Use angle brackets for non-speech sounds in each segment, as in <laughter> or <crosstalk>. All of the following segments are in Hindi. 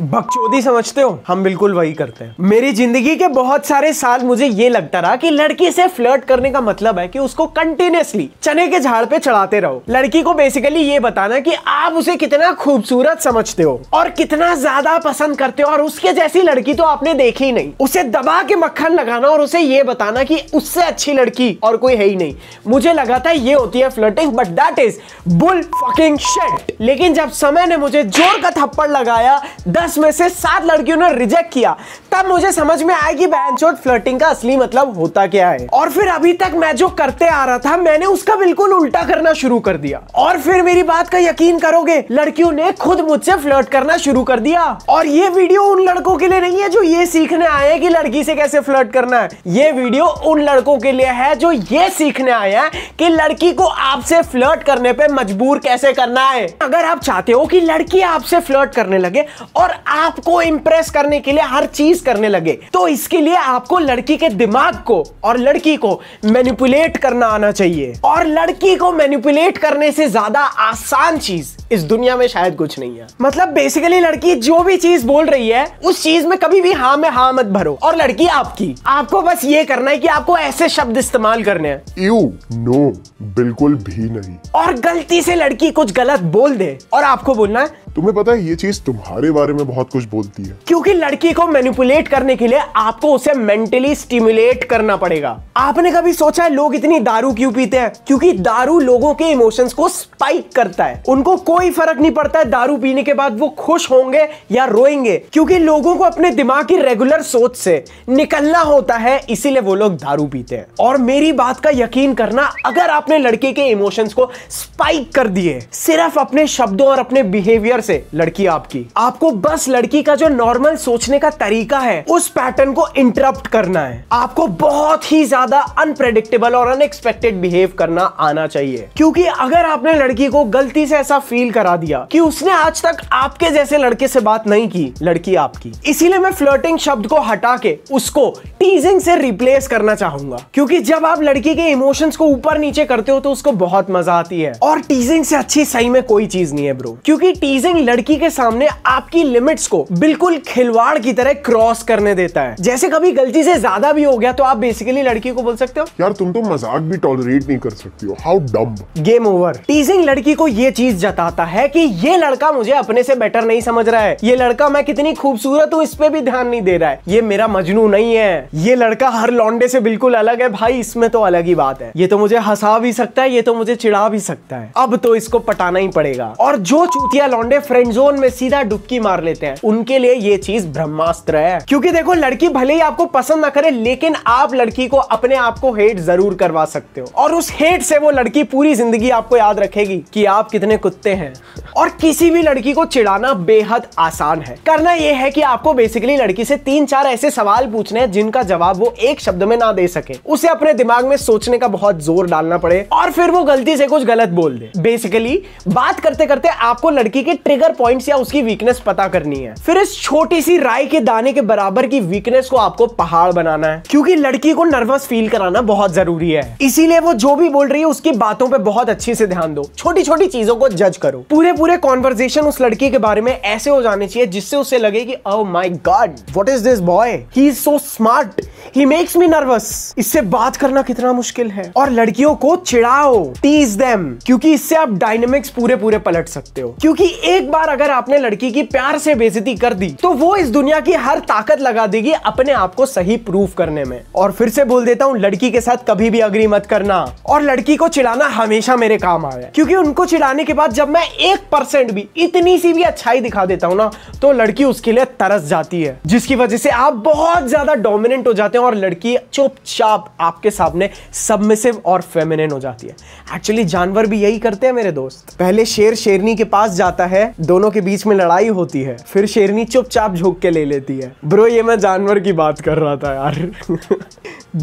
बकचोदी समझते हो हम बिल्कुल वही करते हैं मेरी जिंदगी के बहुत सारे साल मुझे ये लगता रहा कि लड़की से फ्लर्ट करने का मतलब है कि उसको कंटिन्यूसली चने के झाड़ पे चढ़ाते रहो लड़की को बेसिकली ये बताना कि आप उसे कितना खूबसूरत समझते हो और कितना ज्यादा पसंद करते हो और उसके जैसी लड़की तो आपने देखी ही नहीं उसे दबा के मक्खन लगाना और उसे ये बताना की उससे अच्छी लड़की और कोई है ही नहीं मुझे लगा था ये होती है flirting but that is bull fucking shit लेकिन जब समय ने मुझे जोर का थप्पड़ लगाया दस में से सात लड़कियों ने रिजेक्ट किया तब मुझे समझ में आया कि बहन चोट फ्लर्टिंग का असली मतलब होता क्या है और फिर अभी तक मैं जो करते आ रहा था मैंने उसका बिल्कुल उल्टा करना शुरू कर दिया और फिर मेरी बात का यकीन करोगे लड़कियों ने खुद मुझसे फ्लर्ट करना शुरू कर दिया और ये वीडियो उन लड़कों के लिए नहीं है जो ये सीखने आए हैं कि लड़की से कैसे फ्लर्ट करना है ये वीडियो उन लड़कों के लिए है जो ये सीखने आए हैं कि लड़की को आपसे फ्लर्ट करने पे मजबूर कैसे करना है अगर आप चाहते हो कि लड़की आपसे फ्लर्ट करने लगे और और आपको इंप्रेस करने के लिए हर चीज करने लगे तो इसके लिए आपको लड़की के दिमाग को और लड़की को मैनिपुलेट करना आना चाहिए और लड़की को मैनिपुलेट करने से ज्यादा आसान चीज इस दुनिया में शायद कुछ नहीं है मतलब बेसिकली लड़की जो भी चीज बोल रही है उस चीज में कभी भी हाँ में हाँ मत भरो और लड़की आपकी आपको बस ये करना है कि आपको ऐसे शब्द इस्तेमाल करने हैं यू नो बिल्कुल भी नहीं और गलती से लड़की कुछ गलत बोल दे और आपको बोलना है तुम्हें पता है ये चीज तुम्हारे बारे में बहुत कुछ बोलती है क्योंकि लड़की को मैनिपुलेट करने के लिए आपको उसे मेंटली स्टिमुलेट करना पड़ेगा आपने कभी सोचा है लोग इतनी दारू क्यों पीते हैं क्योंकि दारू लोगों के इमोशंस को स्पाइक करता है उनको कोई फर्क नहीं पड़ता है दारू पीने के बाद वो खुश होंगे या रोएंगे क्योंकि लोगों को अपने दिमाग की रेगुलर सोच से निकलना होता है इसीलिए वो लोग दारू पीते हैं और मेरी बात का यकीन करना अगर आपने लड़के के इमोशंस को स्पाइक कर दिए सिर्फ अपने शब्दों और अपने बिहेवियर से लड़की आपकी आपको बस लड़की का जो नॉर्मल सोचने का तरीका है उस पैटर्न को इंटरप्ट करना है आपको बहुत ही ज्यादा अनप्रेडिक्टेबल और अनएक्सपेक्टेड बिहेव करना आना चाहिए क्योंकि अगर आपने लड़की को गलती से ऐसा फील करा दिया कि उसने आज तक आपके जैसे लड़के से बात नहीं की लड़की आपकी इसीलिए मैं फ्लर्टिंग शब्द को हटा के उसको टीजिंग से रिप्लेस करना चाहूंगा क्योंकि जब आप लड़की के इमोशंस को ऊपर नीचे करते हो तो उसको बहुत मजा आती है और टीजिंग से अच्छी सही में कोई चीज नहीं है ब्रो क्योंकि टीजिंग डांसिंग लड़की के सामने आपकी लिमिट्स को बिल्कुल खिलवाड़ की तरह क्रॉस करने देता है जैसे कभी गलती से ज्यादा भी हो गया तो आप बेसिकली लड़की को बोल सकते हो यार तुम तो मजाक भी टॉलरेट नहीं कर सकती हो how dumb game over teasing लड़की को ये चीज जताता है की ये लड़का मुझे अपने से बेटर नहीं समझ रहा है ये लड़का मैं कितनी खूबसूरत हूँ इस पे भी ध्यान नहीं दे रहा है ये मेरा मजनू नहीं है ये लड़का हर लौंडे से बिल्कुल अलग है भाई इसमें तो अलग ही बात है ये तो मुझे हंसा भी सकता है ये तो मुझे चिढ़ा भी सकता है अब तो इसको पटाना ही पड़ेगा और जो चूतिया लौंडे फ्रेंड जोन में सीधा डुबकी मार लेते हैं उनके लिए ये चीज ब्रह्मास्त्र है क्योंकि देखो लड़की भले ही आपको पसंद ना करे लेकिन आप लड़की को अपने आप को हेट जरूर करवा सकते हो और उस हेट से वो लड़की पूरी जिंदगी आपको याद रखेगी कि आप कितने कुत्ते हैं और किसी भी लड़की को चिढ़ाना बेहद आसान है करना यह है कि आपको बेसिकली लड़की से तीन चार ऐसे सवाल पूछने हैं जिनका जवाब वो एक शब्द में ना दे सके उसे अपने दिमाग में सोचने का बहुत जोर डालना पड़े और फिर वो गलती से कुछ गलत बोल दे बेसिकली बात करते करते आपको लड़की के ट्रिगर पॉइंट्स या उसकी वीकनेस पता करनी है फिर इस छोटी सी राय के दाने के बराबर की वीकनेस को आपको पहाड़ बनाना है क्योंकि लड़की को नर्वस फील कराना बहुत जरूरी है इसीलिए वो जो भी बोल रही है उसकी बातों पे बहुत अच्छे से ध्यान दो छोटी छोटी चीजों को जज करो पूरे पूरे कॉन्वर्जेशन उस लड़की के बारे में ऐसे हो जाने चाहिए जिससे उसे लगे की oh my god what is this boy he is so smart he makes me nervous इससे बात करना कितना मुश्किल है और लड़कियों को चिड़ाओ टीज देम क्योंकि इससे आप डायनेमिक्स पूरे पूरे पलट सकते हो क्योंकि एक बार अगर आपने लड़की की प्यार से बेजती कर दी तो वो इस दुनिया की हर ताकत लगा देगी अपने आप को सही प्रूफ करने में और फिर से बोल देता हूँ लड़की के साथ कभी भी अग्री मत करना और लड़की को चिड़ाना हमेशा मेरे काम आया क्योंकि उनको चिड़ाने के बाद जब मैं एक परसेंट भी इतनी सी भी अच्छाई दिखा देता हूँ ना तो लड़की उसके लिए तरस जाती है जिसकी वजह से आप बहुत ज्यादा डोमिनेंट हो जाते हो और लड़की चुपचाप आपके सामने सबमिसिव और फेमिनिन हो जाती है एक्चुअली जानवर भी यही करते हैं मेरे दोस्त पहले शेर शेरनी के पास जाता है दोनों के बीच में लड़ाई होती है फिर शेरनी चुपचाप झोंक के ले लेती है ब्रो ये मैं जानवर की बात कर रहा था यार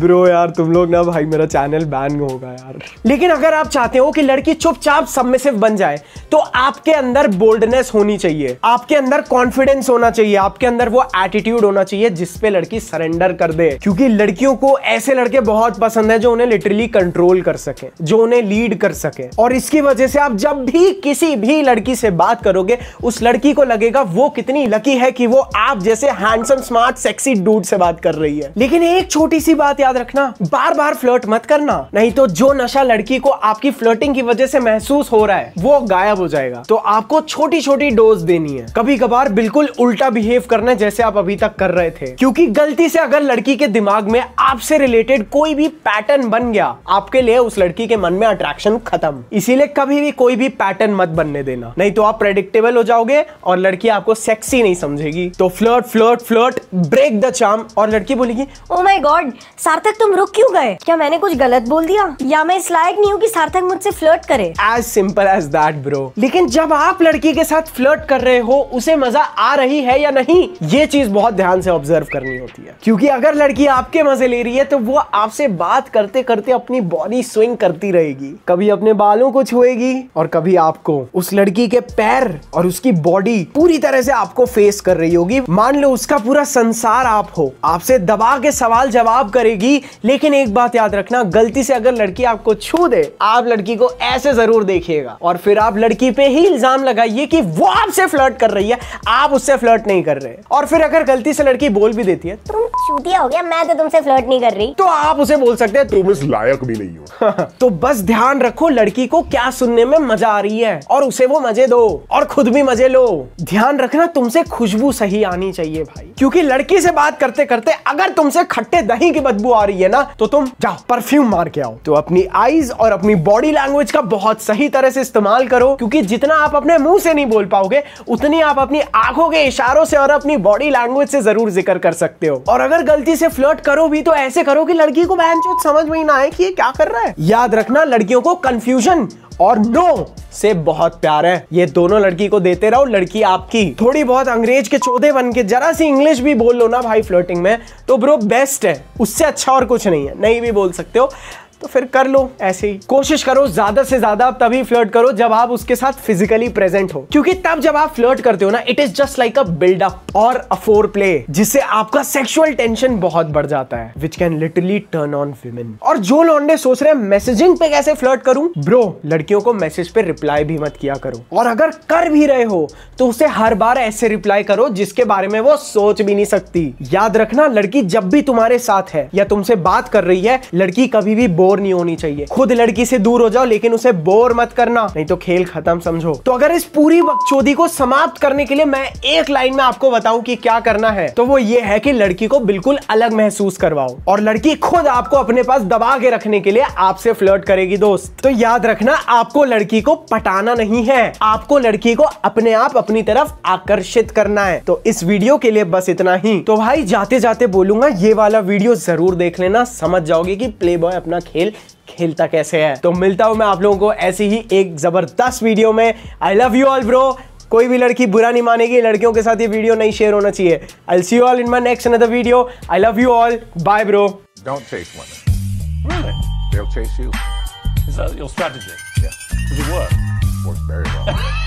ब्रो <laughs> यार तुम लोग ना भाई मेरा चैनल बैन होगा यार लेकिन अगर आप चाहते हो कि लड़की चुपचाप सबमिसिव बन जाए तो आपके अंदर बोल्डनेस होनी चाहिए आपके अंदर कॉन्फिडेंस होना चाहिए आपके अंदर वो एटीट्यूड होना चाहिए जिसपे लड़की सरेंडर कर दे क्योंकि लड़कियों को ऐसे लड़के बहुत पसंद है जो उन्हें लिटरली कंट्रोल कर सके जो उन्हें लीड कर सके और इसकी वजह से आप जब भी किसी भी लड़की से बात करोगे उस लड़की को लगेगा वो कितनी लकी है कि वो आप जैसे हैंडसम स्मार्ट सेक्सी डूड से बात कर रही है लेकिन एक छोटी सी बात याद रखना बार बार फ्लर्ट मत करना नहीं तो जो नशा लड़की को आपकी फ्लर्टिंग की वजह से महसूस हो रहा है वो गायब हो जाएगा तो आपको छोटी छोटी डोज देनी है कभी कभार बिल्कुल उल्टा बिहेव करना जैसे आप अभी तक कर रहे थे क्योंकि गलती से अगर लड़की के दिमाग में आपसे रिलेटेड कोई भी पैटर्न बन गया आपके लिए उस लड़की के मन में अट्रैक्शन खत्म इसीलिए कभी भी कोई भी पैटर्न मत बनने देना नहीं तो आप प्रेडिक्टेबल हो जाओगे और लड़की आपको सेक्सी नहीं समझेगी तो flirt flirt flirt break the charm और लड़की बोलेगी ओ माय गॉड सार्थक तुम रुक क्यों गए क्या मैंने कुछ गलत बोल दिया या मैं इस लायक नहीं हूँ कि सार्थक मुझसे फ्लर्ट करे as simple as that bro लेकिन जब आप लड़की के साथ फ्लर्ट कर रहे हो उसे मजा आ रही है या नहीं ये चीज बहुत ध्यान से ऑब्जर्व करनी होती है क्योंकि अगर लड़की आपके मजे ले रही है तो वो आपसे बात करते करते अपनी बॉडी स्विंग करती रहेगी कभी अपने बालों को छुएगी और कभी आपको उस लड़की के पैर और उसकी बॉडी पूरी तरह से आपको फेस कर रही होगी मान लो उसका पूरा संसार आप हो आपसे दबा के सवाल जवाब करेगी लेकिन एक बात याद रखना गलती से अगर लड़की आपको छू दे आप लड़की को ऐसे जरूर देखिएगा और फिर आप लड़की पे ही इल्जाम लगाइए कि वो आपसे फ्लर्ट कर रही है आप उससे फ्लर्ट नहीं कर रहे और फिर अगर गलती से लड़की बोल भी देती है तुम चूतिया हो गया मैं मैं तो तुमसे फ्लर्ट नहीं कर रही तो आप उसे बोल सकते हैं तुम इस लायक भी नहीं हो <laughs> तो बस ध्यान रखो लड़की को क्या सुनने में मजा आ रही है और उसे वो मजे दो और खुद भी मजे लो ध्यान रखना तुमसे खुशबू सही आनी चाहिए भाई क्योंकि लड़की से बात करते करते अगर तुमसे खट्टे दही की बदबू आ रही है ना तो तुम जाओ परफ्यूम मार के आओ तो अपनी आईज और अपनी बॉडी लैंग्वेज का बहुत सही तरह से इस्तेमाल करो क्योंकि जितना आप अपने मुंह से नहीं बोल पाओगे उतनी आप अपनी आंखों के इशारों से और अपनी बॉडी लैंग्वेज से जरूर जिक्र कर सकते हो और अगर गलती से फ्लर्ट करो भी तो ऐसे करो कि लड़की को बहन समझ में ना आए कि ये क्या कर रहा है याद रखना लड़कियों को कंफ्यूजन और नो से बहुत प्यार है ये दोनों लड़की को देते रहो लड़की आपकी थोड़ी बहुत अंग्रेज के चौधे बन के जरा सी इंग्लिश भी बोल लो ना भाई फ्लोटिंग में तो ब्रो बेस्ट है उससे अच्छा और कुछ नहीं है नहीं भी बोल सकते हो तो फिर कर लो ऐसे ही कोशिश करो ज्यादा से ज्यादा तभी फ्लर्ट करो जब आप उसके साथ फिजिकली प्रेजेंट हो क्योंकि तब जब आप फ्लर्ट करते हो ना it is just like a buildup और अ फोर प्ले जिससे आपका सेक्सुअल टेंशन बहुत बढ़ जाता है which can literally turn on women और जो लॉन्डे सोच रहे हैं मैसेजिंग पे कैसे फ्लर्ट करूं ब्रो लड़कियों को मैसेज पे रिप्लाई भी मत किया करो और अगर कर भी रहे हो तो उसे हर बार ऐसे रिप्लाई करो जिसके बारे में वो सोच भी नहीं सकती याद रखना लड़की जब भी तुम्हारे साथ है या तुमसे बात कर रही है लड़की कभी भी बोल बोर नहीं होनी चाहिए खुद लड़की से दूर हो जाओ लेकिन उसे बोर मत करना नहीं तो खेल खत्म समझो तो अगर इस पूरी बकचोदी को समाप्त करने के लिए मैं एक लाइन में आपको बताऊं कि क्या करना है तो वो ये है कि लड़की को बिल्कुल अलग महसूस करवाओ और लड़की खुद आपको अपने पास दबा के रखने के लिए आपसे फ्लर्ट करेगी दोस्त तो याद रखना आपको लड़की को पटाना नहीं है आपको लड़की को अपने आप अपनी तरफ आकर्षित करना है तो इस वीडियो के लिए बस इतना ही तो भाई जाते जाते बोलूंगा ये वाला वीडियो जरूर देख लेना समझ जाओगे कि प्ले बॉय अपना खेल खेल खेलता कैसे है तो मिलता हूं मैं आप लोगों को ऐसी ही एक ज़बरदस्त वीडियो में I love you all bro कोई भी लड़की बुरा नहीं मानेगी लड़कियों के साथ ये वीडियो नहीं शेयर होना चाहिए I see all in my next another video I love you all bye bro don't chase women. They'll chase you. Is that your strategy? Yeah. Does it work? Works very well. <laughs>